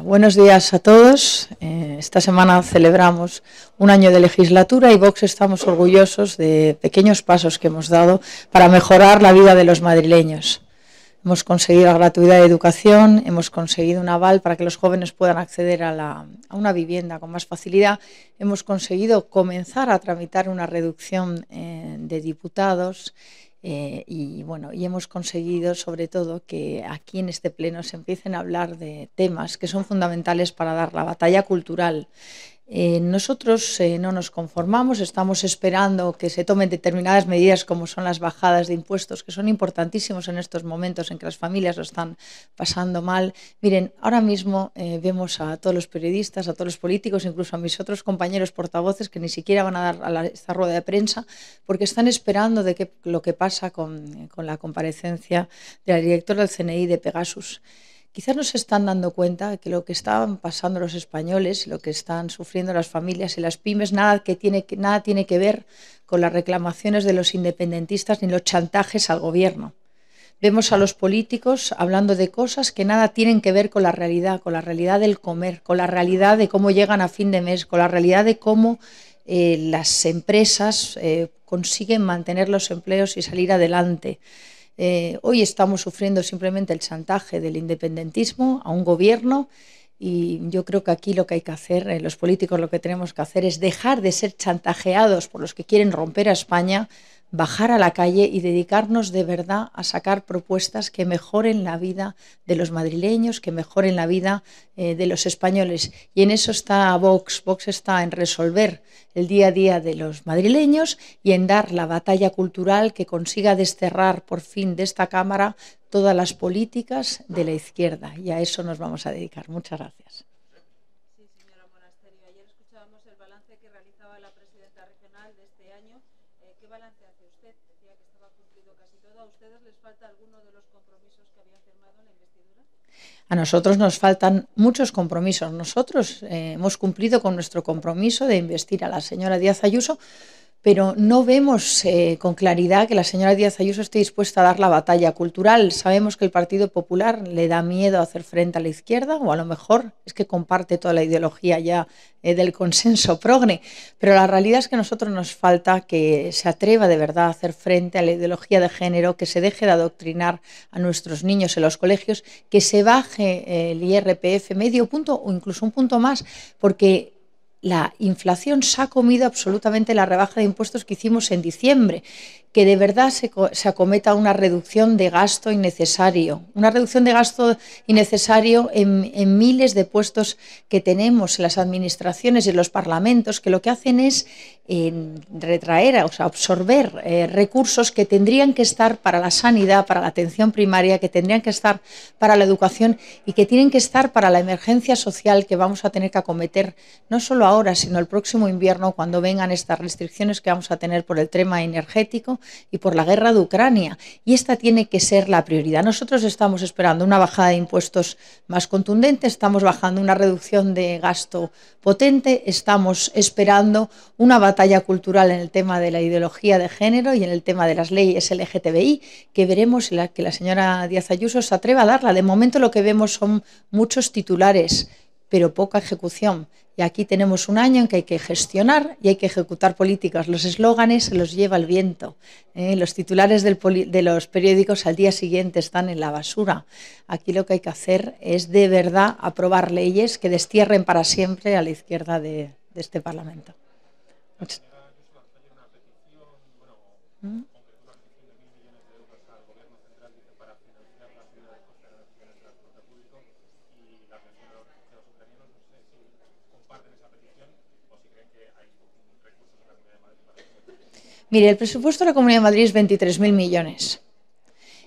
buenos días a todos. Eh, esta semana celebramos un año de legislatura y Vox estamos orgullosos de pequeños pasos que hemos dado para mejorar la vida de los madrileños. Hemos conseguido la gratuidad de educación, hemos conseguido un aval para que los jóvenes puedan acceder a, una vivienda con más facilidad, hemos conseguido comenzar a tramitar una reducción eh, de diputados eh, y bueno, y hemos conseguido sobre todo que aquí en este pleno se empiecen a hablar de temas que son fundamentales para dar la batalla cultural eh, nosotros eh, no nos conformamos, estamos esperando que se tomen determinadas medidas como son las bajadas de impuestos, que son importantísimos en estos momentos en que las familias lo están pasando mal. Miren, ahora mismo eh, vemos a todos los periodistas, a todos los políticos, incluso a mis otros compañeros portavoces que ni siquiera van a dar a esta rueda de prensa porque están esperando de que, lo que pasa con, con la comparecencia de la directora del CNI de Pegasus quizás no se están dando cuenta que lo que están pasando los españoles, lo que están sufriendo las familias y las pymes, nada, que tiene, nada tiene que ver con las reclamaciones de los independentistas ni los chantajes al gobierno. Vemos a los políticos hablando de cosas que nada tienen que ver con la realidad, con la realidad del comer, con la realidad de cómo llegan a fin de mes, con la realidad de cómo eh, las empresas eh, consiguen mantener los empleos y salir adelante. Eh, hoy estamos sufriendo simplemente el chantaje del independentismo a un gobierno y yo creo que aquí lo que hay que hacer, eh, los políticos lo que tenemos que hacer es dejar de ser chantajeados por los que quieren romper a España bajar a la calle y dedicarnos de verdad a sacar propuestas que mejoren la vida de los madrileños, que mejoren la vida eh, de los españoles. Y en eso está Vox. Vox está en resolver el día a día de los madrileños y en dar la batalla cultural que consiga desterrar por fin de esta Cámara todas las políticas de la izquierda. Y a eso nos vamos a dedicar. Muchas gracias. falta alguno de los compromisos que había firmado la A nosotros nos faltan muchos compromisos. Nosotros eh, hemos cumplido con nuestro compromiso de investir a la señora Díaz Ayuso pero no vemos eh, con claridad que la señora Díaz Ayuso esté dispuesta a dar la batalla cultural. Sabemos que el Partido Popular le da miedo a hacer frente a la izquierda, o a lo mejor es que comparte toda la ideología ya eh, del consenso progre, pero la realidad es que a nosotros nos falta que se atreva de verdad a hacer frente a la ideología de género, que se deje de adoctrinar a nuestros niños en los colegios, que se baje el IRPF medio punto o incluso un punto más, porque la inflación se ha comido absolutamente la rebaja de impuestos que hicimos en diciembre que de verdad se, se, acometa una reducción de gasto innecesario, una reducción de gasto innecesario en, miles de puestos que tenemos en las administraciones, y en los parlamentos, que lo que hacen es retraer, o sea, absorber eh, recursos que tendrían que estar para la sanidad, para la atención primaria, que tendrían que estar para la educación y que tienen que estar para la emergencia social que vamos a tener que acometer no solo ahora, sino el próximo invierno cuando vengan estas restricciones que vamos a tener por el tema energético y por la guerra de Ucrania. Y esta tiene que ser la prioridad. Nosotros estamos esperando una bajada de impuestos más contundente, estamos bajando una reducción de gasto potente, estamos esperando una batalla cultural en el tema de la ideología de género y en el tema de las leyes LGTBI, que veremos la, que la señora Díaz Ayuso se atreva a darla. De momento lo que vemos son muchos titulares pero poca ejecución. Y aquí tenemos un año en que hay que gestionar y hay que ejecutar políticas. Los eslóganes se los lleva el viento. ¿eh? Los titulares de los periódicos al día siguiente están en la basura. Aquí lo que hay que hacer es de verdad aprobar leyes que destierren para siempre a la izquierda de, este Parlamento. Mire, el presupuesto de la Comunidad de Madrid es 23.000 millones.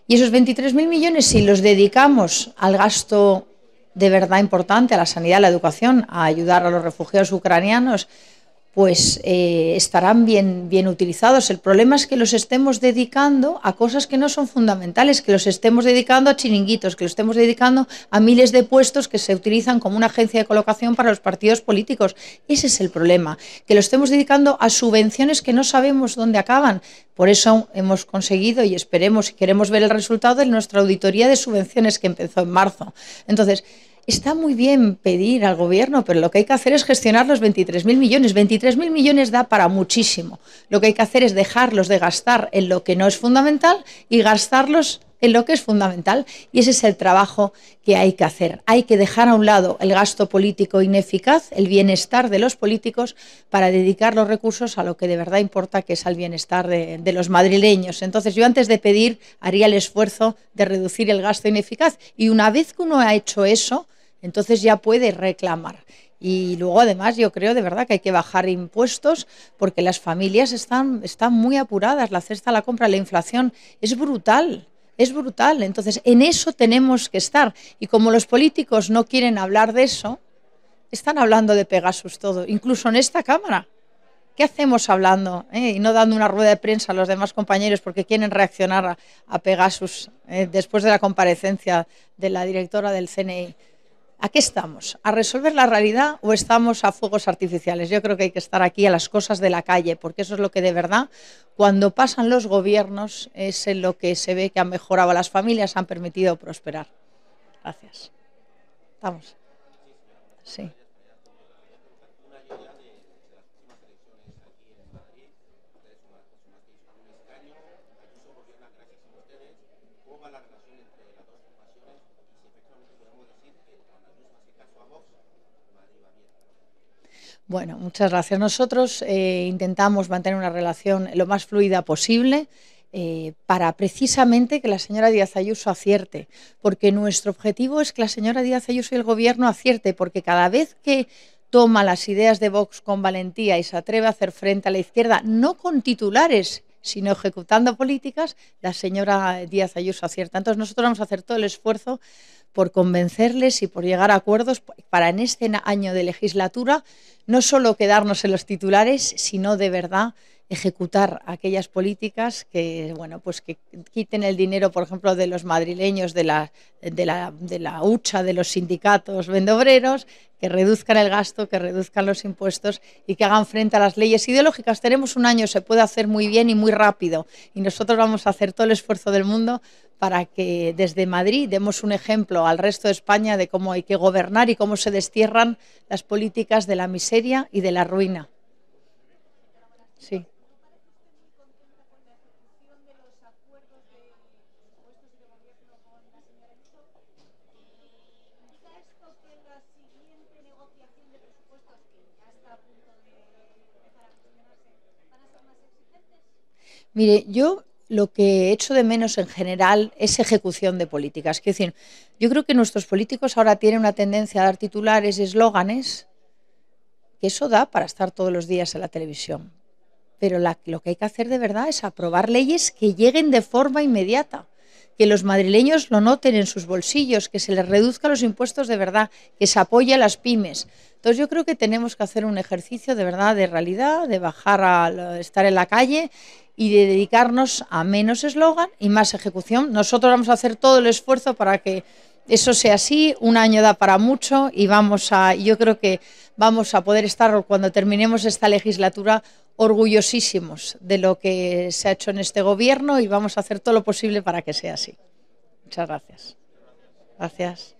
Y esos 23.000 millones, si los dedicamos al gasto de verdad importante, a la sanidad, a la educación, a ayudar a los refugiados ucranianos, pues eh, estarán bien, bien utilizados. El problema es que los estemos dedicando a cosas que no son fundamentales, que los estemos dedicando a chiringuitos, que los estemos dedicando a miles de puestos que se utilizan como una agencia de colocación para los partidos políticos. Ese es el problema, que los estemos dedicando a subvenciones que no sabemos dónde acaban. Por eso hemos conseguido y esperemos y queremos ver el resultado de nuestra auditoría de subvenciones que empezó en marzo. Entonces, está muy bien pedir al gobierno, pero lo que hay que hacer es gestionar los 23.000 millones. 23.000 millones da para muchísimo. Lo que hay que hacer es dejarlos de gastar en lo que no es fundamental y gastarlos en lo que es fundamental. Y ese es el trabajo que hay que hacer. Hay que dejar a un lado el gasto político ineficaz, el bienestar de los políticos, para dedicar los recursos a lo que de verdad importa, que es al bienestar de, de los madrileños. Entonces, yo antes de pedir, haría el esfuerzo de reducir el gasto ineficaz. Y una vez que uno ha hecho eso, entonces ya puede reclamar. Y luego, además, yo creo de verdad que hay que bajar impuestos porque las familias están, muy apuradas. La cesta, la compra, la inflación es brutal. Es brutal. Entonces, en eso tenemos que estar. Y como los políticos no quieren hablar de eso, están hablando de Pegasus todo, incluso en esta Cámara. ¿Qué hacemos hablando eh? y no dando una rueda de prensa a los demás compañeros porque quieren reaccionar a, Pegasus eh, después de la comparecencia de la directora del CNI? ¿A qué estamos? ¿A resolver la realidad o estamos a fuegos artificiales? Yo creo que hay que estar aquí a las cosas de la calle, porque eso es lo que de verdad, cuando pasan los gobiernos, es en lo que se ve que han mejorado las familias, han permitido prosperar. Gracias. Estamos. Sí. Bueno, muchas gracias. Nosotros eh, intentamos mantener una relación lo más fluida posible. Eh, para precisamente que la señora Díaz Ayuso acierte, porque nuestro objetivo es que la señora Díaz Ayuso y el gobierno acierte, porque cada vez que toma las ideas de Vox con valentía y se atreve a hacer frente a la izquierda, no con titulares sino ejecutando políticas, la señora Díaz Ayuso acierta. Entonces nosotros vamos a hacer todo el esfuerzo por convencerles y por llegar a acuerdos para en este año de legislatura no solo quedarnos en los titulares, sino de verdad ejecutar aquellas políticas que, bueno, pues que quiten el dinero, por ejemplo, de los madrileños, de la, de la, de la hucha, de los sindicatos vendobreros, que reduzcan el gasto, que reduzcan los impuestos y que hagan frente a las leyes ideológicas. Tenemos un año, se puede hacer muy bien y muy rápido y nosotros vamos a hacer todo el esfuerzo del mundo para que desde Madrid demos un ejemplo al resto de España de cómo hay que gobernar y cómo se destierran las políticas de la miseria y de la ruina. Sí. Mire, yo lo que echo de menos en general es ejecución de políticas. Quiero decir, yo creo que nuestros políticos ahora tienen una tendencia a dar titulares eslóganes, que eso da para estar todos los días en la televisión. Pero lo que hay que hacer de verdad es aprobar leyes que lleguen de forma inmediata, que los madrileños lo noten en sus bolsillos, que se les reduzca los impuestos de verdad, que se apoye a las pymes. Entonces yo creo que tenemos que hacer un ejercicio de verdad de realidad, de bajar a estar en la calle y de dedicarnos a menos eslogan y más ejecución. Nosotros vamos a hacer todo el esfuerzo para que eso sea así, un año da para mucho y vamos a, yo creo que vamos a poder estar cuando terminemos esta legislatura orgullosísimos de lo que se ha hecho en este gobierno y vamos a hacer todo lo posible para que sea así. Muchas gracias. Gracias.